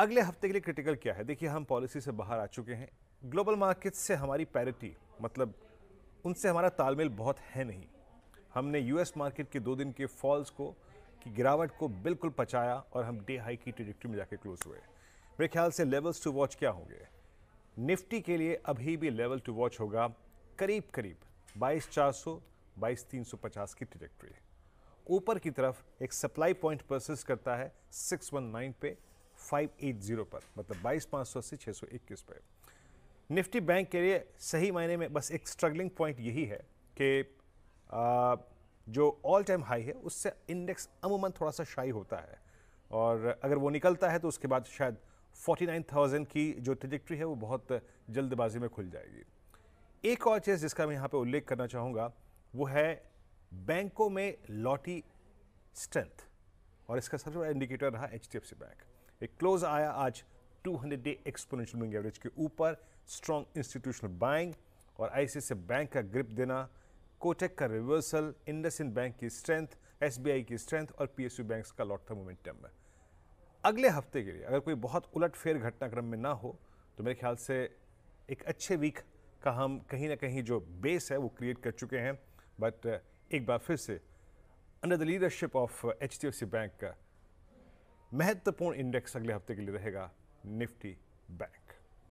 अगले हफ्ते के लिए क्रिटिकल क्या है देखिए हम पॉलिसी से बाहर आ चुके हैं ग्लोबल मार्केट से हमारी पैरिटी मतलब उनसे हमारा तालमेल बहुत है नहीं हमने यूएस मार्केट के दो दिन के फॉल्स को की गिरावट को बिल्कुल पचाया और हम डे हाई की ट्रेजिक्ट्री में जाके क्लोज हुए मेरे ख्याल से लेवल्स टू वॉच क्या होंगे निफ्टी के लिए अभी भी लेवल टू वॉच होगा करीब करीब बाईस चार सौ बाईस तीन सौ पचास की ट्रेजिक्ट्री ऊपर की तरफ एक सप्लाई पॉइंट प्रोसेस करता है सिक्स वन नाइन पे 580 पर मतलब बाईस पाँच सौ अस्सी छः सौ इक्कीस पर निफ्टी बैंक के लिए सही मायने में बस एक स्ट्रगलिंग पॉइंट यही है कि जो ऑल टाइम हाई है उससे इंडेक्स अमूमन थोड़ा सा शाई होता है और अगर वो निकलता है तो उसके बाद शायद 49,000 की जो ट्रिजेक्ट्री है वो बहुत जल्दबाजी में खुल जाएगी एक और चीज़ जिसका मैं यहाँ पे उल्लेख करना चाहूँगा वो है बैंकों में लॉटी स्ट्रेंथ और इसका सबसे बड़ा इंडिकेटर रहा एच बैंक एक क्लोज आया आज 200 डे एक्सपोनेंशियल मूविंग एवरेज के ऊपर स्ट्रॉन्ग इंस्टीट्यूशनल बाइंग और आईसीआईसी बैंक का ग्रिप देना कोटेक का रिवर्सल इंड बैंक की स्ट्रेंथ आई की स्ट्रेंथ और पी एस यू बैंक का लौटता मोमेंटम में अगले हफ्ते के लिए अगर कोई बहुत उलट फेर घटनाक्रम में ना हो तो मेरे ख्याल से एक अच्छे वीक का हम कहीं ना कहीं जो बेस है वो क्रिएट कर चुके हैं बट एक बार फिर से under the leadership of H bank का महत्वपूर्ण इंडेक्स अगले हफ्ते के लिए रहेगा निफ्टी बैंक